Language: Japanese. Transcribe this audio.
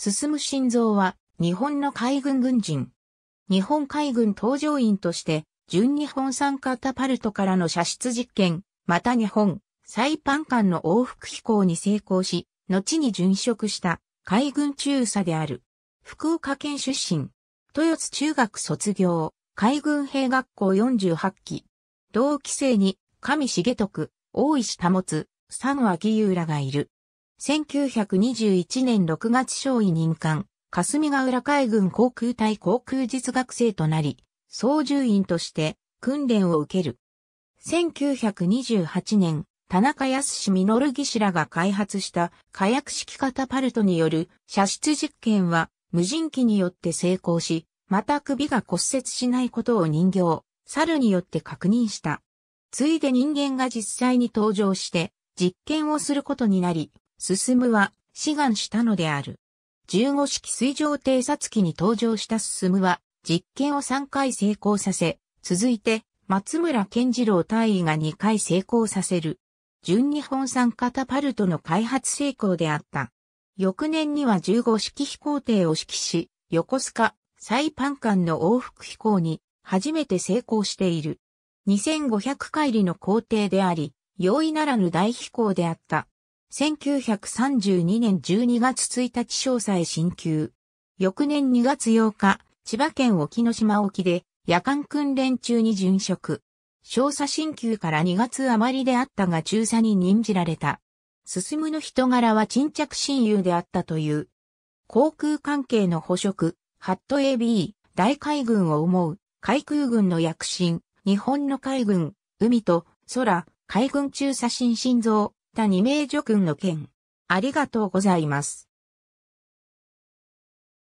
進む心臓は、日本の海軍軍人。日本海軍搭乗員として、準日本産カタパルトからの射出実験、また日本、サイパン間の往復飛行に成功し、後に殉職した海軍中佐である。福岡県出身。豊津中学卒業。海軍兵学校48期。同期生に、上重徳、大石保三脇優らがいる。1921年6月少尉任官、霞ヶ浦海軍航空隊航空実学生となり、操縦員として訓練を受ける。1928年、田中康ル技師らが開発した火薬式型パルトによる射出実験は無人機によって成功し、また首が骨折しないことを人形、猿によって確認した。ついで人間が実際に登場して実験をすることになり、進むは志願したのである。15式水上偵察機に登場した進むは実験を3回成功させ、続いて松村健次郎大尉が2回成功させる。純日本産カタパルトの開発成功であった。翌年には15式飛行艇を指揮し、横須賀、サイパン間の往復飛行に初めて成功している。2500回りの工程であり、容易ならぬ大飛行であった。1932年12月1日詳細進級。翌年2月8日、千葉県沖ノ島沖で夜間訓練中に殉職。少佐進級から2月余りであったが中佐に任じられた。進むの人柄は沈着親友であったという。航空関係の捕食、ハット AB、大海軍を思う、海空軍の躍進、日本の海軍、海と空、海軍中佐心心臓、た二名助君の件。ありがとうございます。